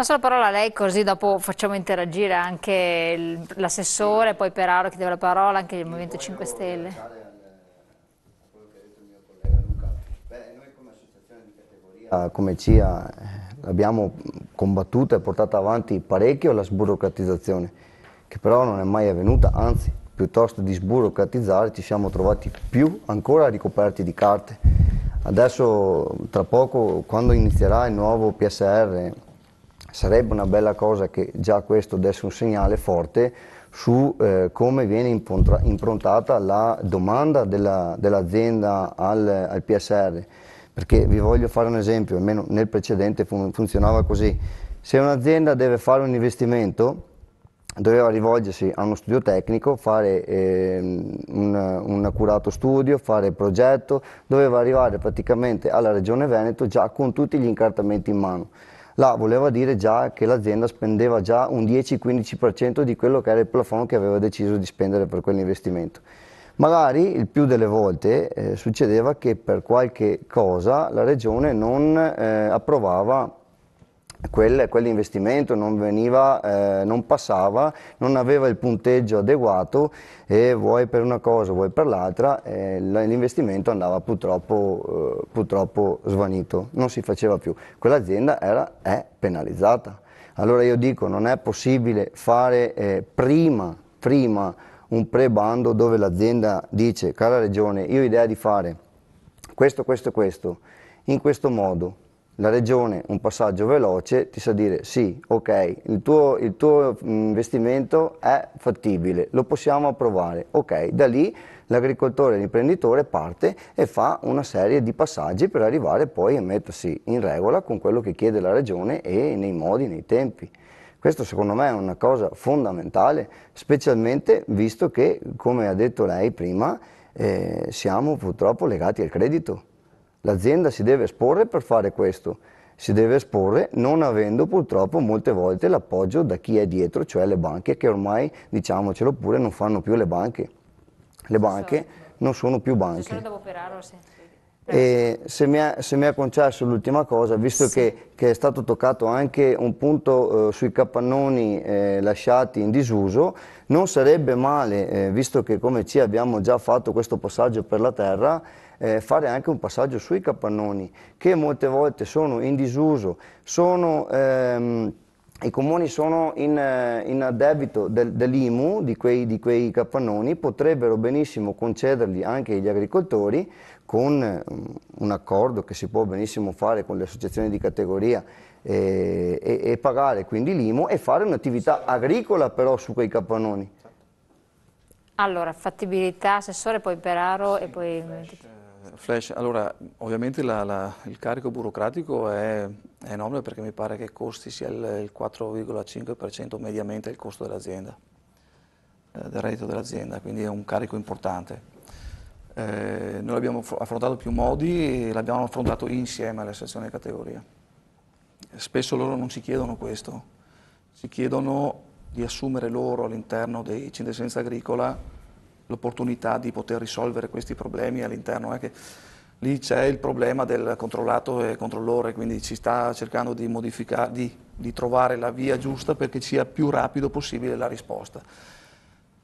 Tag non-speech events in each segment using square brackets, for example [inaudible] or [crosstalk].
Passo la parola a lei così dopo facciamo interagire anche l'assessore, poi Peraro che deve la parola, anche il Movimento 5 Stelle. come CIA abbiamo combattuto e portato avanti parecchio la sburocratizzazione, che però non è mai avvenuta, anzi piuttosto di sburocratizzare ci siamo trovati più ancora ricoperti di carte. Adesso tra poco quando inizierà il nuovo PSR Sarebbe una bella cosa che già questo desse un segnale forte su eh, come viene improntata la domanda della, dell'azienda al, al, PSR. Perché vi voglio fare un esempio, almeno nel precedente fun- funzionava così. Se un'azienda deve fare un investimento, doveva rivolgersi a uno studio tecnico, fare eh, un, un, accurato studio, fare il progetto, doveva arrivare praticamente alla Regione Veneto già con tutti gli incartamenti in mano là voleva dire già che l'azienda spendeva già un 10-15% di quello che era il plafond che aveva deciso di spendere per quell'investimento. Magari il più delle volte eh, succedeva che per qualche cosa la regione non eh, approvava Quel, quell'investimento non, veniva, eh, non passava, non aveva il punteggio adeguato e vuoi per una cosa, vuoi per l'altra, eh, l'investimento andava purtroppo, eh, purtroppo, svanito, non si faceva più. Quell'azienda è penalizzata. Allora io dico, non è possibile fare eh, prima, prima un pre-bando dove l'azienda dice, cara regione, io ho idea di fare questo, questo e questo, in questo modo, la regione un passaggio veloce ti sa dire sì, ok, il tuo, il tuo mm, investimento è fattibile, lo possiamo approvare, ok, da lì l'agricoltore l'imprenditore parte e fa una serie di passaggi per arrivare poi a mettersi in regola con quello che chiede la regione e nei modi, nei tempi. Questo secondo me è una cosa fondamentale, specialmente visto che, come ha detto lei prima, eh, siamo purtroppo legati al credito. L'azienda si deve esporre per fare questo, si deve esporre non avendo purtroppo molte volte l'appoggio da chi è dietro, cioè le banche che ormai, diciamocelo pure, non fanno più le banche. Le banche non sono più banche. E se mi, è, se mi è concesso l'ultima cosa, visto sì. che, che, è stato toccato anche un punto eh, sui capannoni eh, lasciati in disuso, non sarebbe male, eh, visto che come ci abbiamo già fatto questo passaggio per la terra, eh, fare anche un passaggio sui capannoni che molte volte sono in disuso, sono, ehm, i comuni sono in, eh, in debito del, dell'IMU di quei, di quei capannoni, potrebbero benissimo concederli anche agli agricoltori con mm, un accordo che si può benissimo fare con le associazioni di categoria e, eh, e, e pagare quindi l'IMU e fare un'attività agricola però su quei capannoni. Allora, fattibilità, assessore, poi Peraro sì, e poi... Fresh. Flash, allora ovviamente la, la, il carico burocratico è, è, enorme perché mi pare che costi sia il, il 4,5% mediamente il costo dell'azienda, eh, del reddito dell'azienda, quindi è un carico importante. Eh, noi l'abbiamo affrontato più modi e l'abbiamo affrontato insieme alle sezioni di categoria. Spesso loro non ci chiedono questo, ci chiedono di assumere loro all'interno dei centri di scienza agricola l'opportunità di poter risolvere questi problemi all'interno. Anche eh, lì c'è il problema del controllato e controllore, quindi si sta cercando di, di, di trovare la via giusta perché sia più rapido possibile la risposta.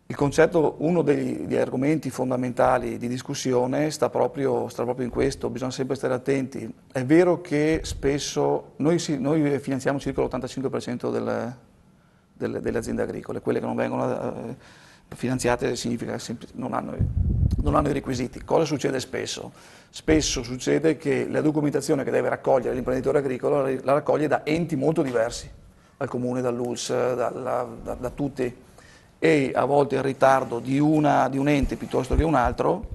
Il concetto, uno degli, degli, argomenti fondamentali di discussione sta proprio, sta proprio, in questo, bisogna sempre stare attenti. È vero che spesso noi, noi finanziamo circa l'85% del, del, delle aziende agricole, quelle che non vengono... Eh, finanziate significa che non hanno, non hanno i requisiti. Cosa succede spesso? Spesso succede che la documentazione che deve raccogliere l'imprenditore agricolo la raccoglie da enti molto diversi, dal comune, dall'ULS, da, da, da, tutti, e a volte il ritardo di, una, di un ente piuttosto che un altro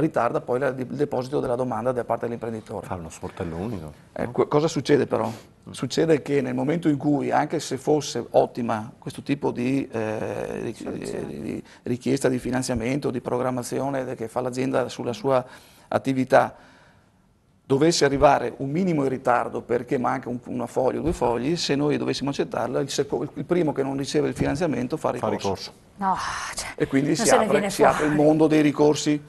ritarda poi il deposito della domanda da parte dell'imprenditore. Fa uno sportello unico. Eh, cosa succede però? Succede che nel momento in cui, anche se fosse ottima questo tipo di, eh, di richiesta di finanziamento, di programmazione che fa l'azienda sulla sua attività, dovesse arrivare un minimo in ritardo perché manca un, una foglia o due fogli, se noi dovessimo accettarla, il, il, primo che non riceve il finanziamento fa ricorso. Fa ricorso. No, cioè, e quindi si apre, si apre il mondo dei ricorsi.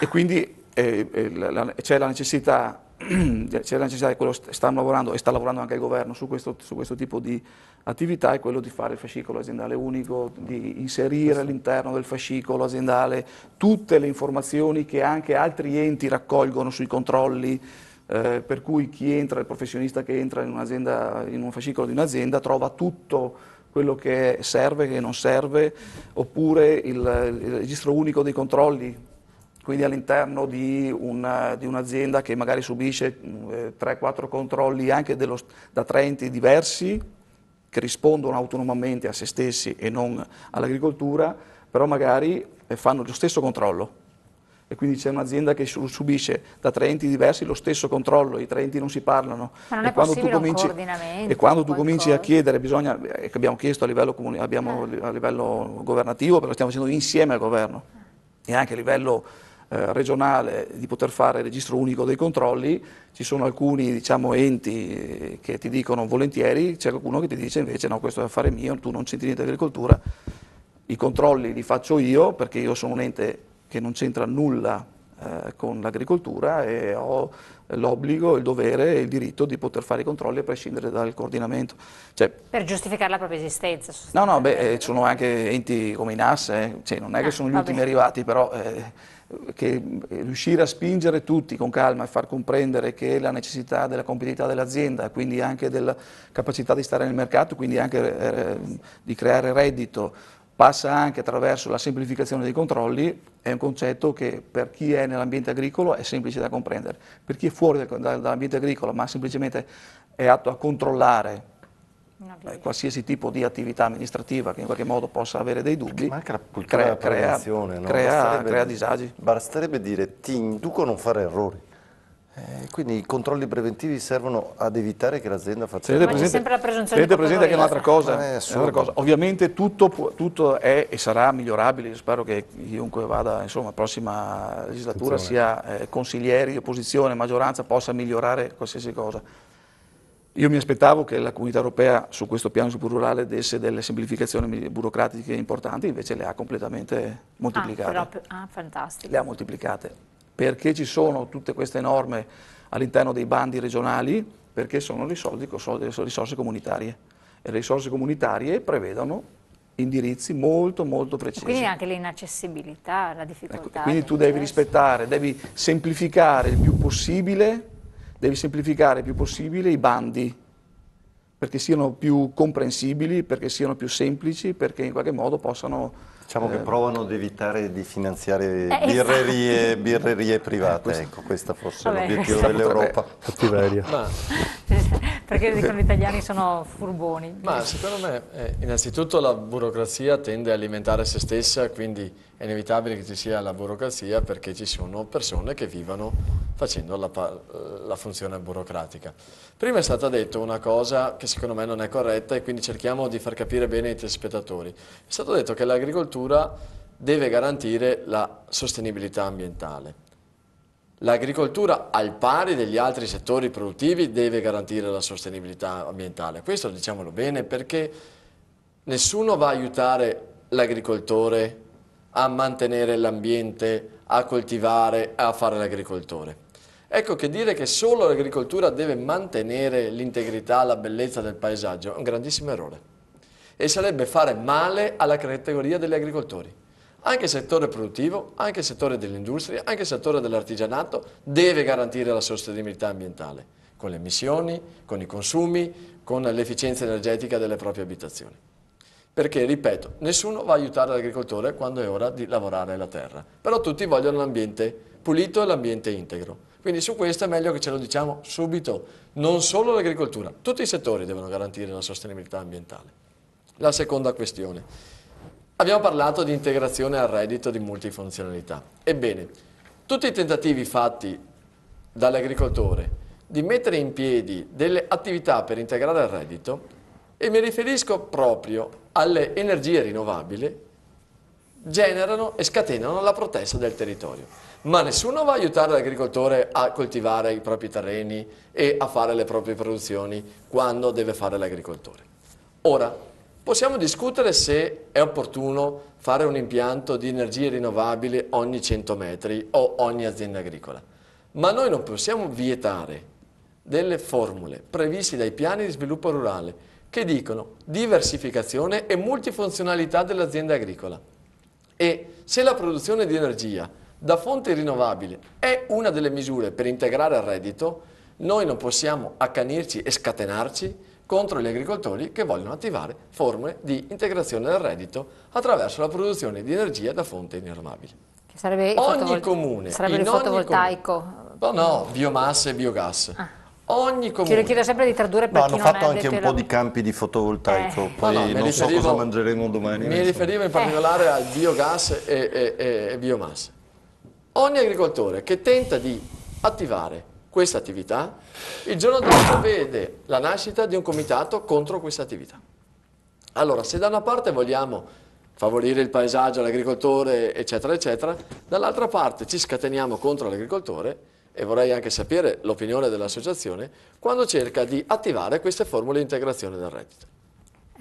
E quindi eh, eh c'è la necessità [clears throat] c'è la necessità che quello stanno lavorando e sta lavorando anche il governo su questo, su questo, tipo di attività è quello di fare il fascicolo aziendale unico, di inserire all'interno del fascicolo aziendale tutte le informazioni che anche altri enti raccolgono sui controlli, eh, per cui chi entra, il professionista che entra in, in un fascicolo di un'azienda trova tutto quello che serve, e che non serve, oppure il, il registro unico dei controlli quindi all'interno di, di, un'azienda che magari subisce 3-4 mm, eh, controlli anche dello, da tre enti diversi, che rispondono autonomamente a se stessi e non all'agricoltura, però magari eh, fanno lo stesso controllo. E quindi c'è un'azienda che subisce da tre enti diversi lo stesso controllo, i tre enti non si parlano. Ma non e è quando tu cominci, E quando tu cominci a chiedere, bisogna, eh, che abbiamo chiesto a livello, abbiamo, ah. a livello governativo, però stiamo facendo insieme al governo, e anche a livello eh, regionale di poter fare il registro unico dei controlli, ci sono alcuni diciamo, enti eh, che ti dicono volentieri, c'è qualcuno che ti dice invece no questo è affare mio, tu non c'entri niente di agricoltura, i controlli li faccio io perché io sono un ente che non c'entra nulla eh, con l'agricoltura e ho l'obbligo, il dovere e il diritto di poter fare i controlli a prescindere dal coordinamento. Cioè, per giustificare la propria esistenza? No, no, beh, eh, ci sono anche enti come i NAS, eh, cioè, non è che ah, sono gli ultimi arrivati, però eh, che eh, riuscire a spingere tutti con calma e far comprendere che la necessità della competitività dell'azienda, quindi anche della capacità di stare nel mercato, quindi anche eh, eh, di creare reddito, passa anche attraverso la semplificazione dei controlli, è un concetto che per chi è nell'ambiente agricolo è semplice da comprendere, per chi è fuori dall'ambiente agricolo ma semplicemente è atto a controllare eh, qualsiasi tipo di attività amministrativa che in qualche modo possa avere dei dubbi ma anche la cultura crea, crea, no? crea, crea disagi. Basterebbe dire ti induco a non fare errori. Eh, quindi i controlli preventivi servono ad evitare che l'azienda faccia errori. Tenete presente, sempre la presunzione tenete presente che è un'altra cosa, eh, un cosa, Ovviamente tutto, tutto, è e sarà migliorabile. Io spero che chiunque vada alla prossima legislatura, Attenzione. sia eh, consiglieri, opposizione, maggioranza, possa migliorare qualsiasi cosa io mi aspettavo che la comunità europea su questo piano di desse delle semplificazioni burocratiche importanti, invece le ha completamente moltiplicate. Ah, però, ah, fantastico. Le ha moltiplicate. Perché ci sono tutte queste norme all'interno dei bandi regionali? Perché sono risolti, risorse comunitarie. E le risorse comunitarie prevedono indirizzi molto molto precisi. quindi anche l'inaccessibilità, la difficoltà. Ecco, quindi tu devi rispettare, devi semplificare il più possibile devi semplificare il più possibile i bandi, perché siano più comprensibili, perché siano più semplici, perché in qualche modo possano... Diciamo che eh, provano ad evitare di finanziare eh, birrerie, esatto. birrerie, [laughs] private, eh, questo, ecco, questo forse vabbè, è l'obiettivo dell'Europa. Cattiveria. Ma... [laughs] perché dicono gli italiani sono furboni. Ma secondo me, eh, innanzitutto la burocrazia tende a alimentare se stessa, quindi è inevitabile che ci sia la burocrazia perché ci sono persone che vivono facendo la, la, funzione burocratica. Prima è stata detta una cosa che secondo me non è corretta e quindi cerchiamo di far capire bene ai telespettatori. È stato detto che l'agricoltura deve garantire la sostenibilità ambientale. L'agricoltura, al pari degli altri settori produttivi, deve garantire la sostenibilità ambientale. Questo diciamolo bene perché nessuno va a aiutare l'agricoltore a mantenere l'ambiente, a coltivare, a fare l'agricoltore. Ecco che dire che solo l'agricoltura deve mantenere l'integrità, la bellezza del paesaggio è un grandissimo errore e sarebbe fare male alla categoria degli agricoltori. Anche il settore produttivo, anche il settore dell'industria, anche il settore dell'artigianato deve garantire la sostenibilità ambientale con le emissioni, con i consumi, con l'efficienza energetica delle proprie abitazioni perché, ripeto, nessuno va a aiutare l'agricoltore quando è ora di lavorare la terra, però tutti vogliono l'ambiente pulito e l'ambiente integro. Quindi su questo è meglio che ce lo diciamo subito, non solo l'agricoltura, tutti i settori devono garantire la sostenibilità ambientale. La seconda questione, abbiamo parlato di integrazione al reddito di multifunzionalità. Ebbene, tutti i tentativi fatti dall'agricoltore di mettere in piedi delle attività per integrare il reddito e mi riferisco proprio alle energie rinnovabili, generano e scatenano la protesta del territorio. Ma nessuno va a aiutare l'agricoltore a coltivare i propri terreni e a fare le proprie produzioni quando deve fare l'agricoltore. Ora, possiamo discutere se è opportuno fare un impianto di energie rinnovabili ogni 100 metri o ogni azienda agricola, ma noi non possiamo vietare delle formule previste dai piani di sviluppo rurale che dicono diversificazione e multifunzionalità dell'azienda agricola. E se la produzione di energia da fonte rinnovabile è una delle misure per integrare il reddito, noi non possiamo accanirci e scatenarci contro gli agricoltori che vogliono attivare forme di integrazione del reddito attraverso la produzione di energia da fonte rinnovabile. Che sarebbe ogni comune, sarebbe il fotovoltaico. Comune, no, no, biomasse e biogas. Ah ogni comune. Ti chiedo sempre di tradurre perché no, hanno fatto anche un po' di campi di fotovoltaico, eh. poi no, no, non so cosa mangeremo domani. Mi riferivo in eh. particolare eh. al biogas e, e, e, e biomasse. Ogni agricoltore che tenta di attivare questa attività, il giorno dopo vede la nascita di un comitato contro questa attività. Allora, se da una parte vogliamo favorire il paesaggio, l'agricoltore, eccetera, eccetera, dall'altra parte ci scateniamo contro l'agricoltore e vorrei anche sapere l'opinione dell'associazione, quando cerca di attivare queste formule di integrazione del reddito.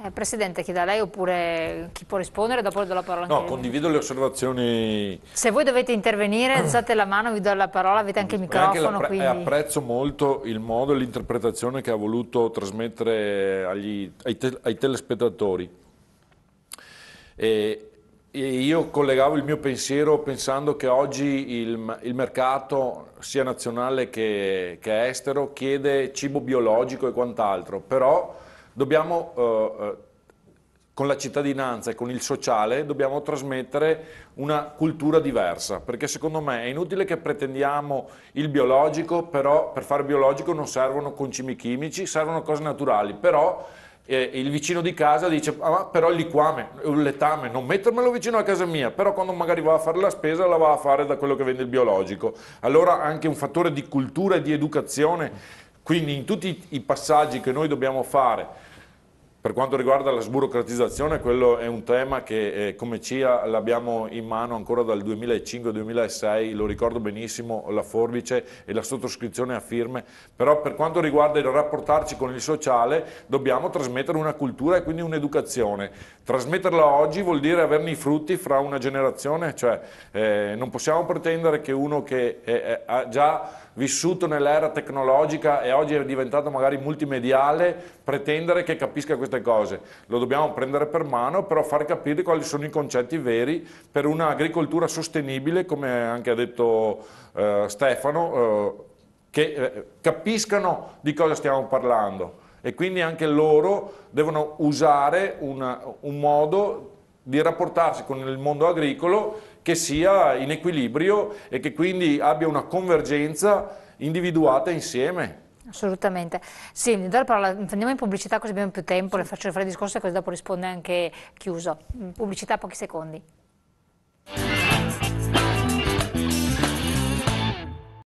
Eh, Presidente, chiedo a lei oppure chi può rispondere, dopo do la parola anche No, condivido le osservazioni... Se voi dovete intervenire, alzate la mano, vi do la parola, avete anche il microfono. Anche quindi... Apprezzo molto il modo e l'interpretazione che ha voluto trasmettere agli, ai, te, ai telespettatori. E io collegavo il mio pensiero pensando che oggi il, il mercato, sia nazionale che, che, estero, chiede cibo biologico e quant'altro, però dobbiamo, eh, eh, con la cittadinanza e con il sociale, dobbiamo trasmettere una cultura diversa, perché secondo me è inutile che pretendiamo il biologico, però per fare biologico non servono concimi chimici, servono cose naturali, però eh, il vicino di casa dice ah, però il liquame, il letame, non mettermelo vicino a casa mia, però quando magari va a fare la spesa la va a fare da quello che vende il biologico. Allora anche un fattore di cultura e di educazione, quindi in tutti i passaggi che noi dobbiamo fare per quanto riguarda la sburocratizzazione, quello è un tema che eh, come CIA l'abbiamo in mano ancora dal 2005-2006, lo ricordo benissimo, la forbice e la sottoscrizione a firme, però per quanto riguarda il rapportarci con il sociale dobbiamo trasmettere una cultura e quindi un'educazione. Trasmetterla oggi vuol dire averne i frutti fra una generazione, cioè eh, non possiamo pretendere che uno che eh, ha già vissuto nell'era tecnologica e oggi è diventato magari multimediale, pretendere che capisca queste cose. Lo dobbiamo prendere per mano, però far capire quali sono i concetti veri per un'agricoltura sostenibile, come anche ha detto eh, Stefano, eh, che eh, capiscano di cosa stiamo parlando. E quindi anche loro devono usare una, un modo di rapportarsi con il mondo agricolo che sia in equilibrio e che quindi abbia una convergenza individuata insieme. Assolutamente. Sì, mi do la parola, andiamo in pubblicità così abbiamo più tempo, le faccio fare il discorso e così dopo risponde anche chiuso. Mm, pubblicità pochi secondi.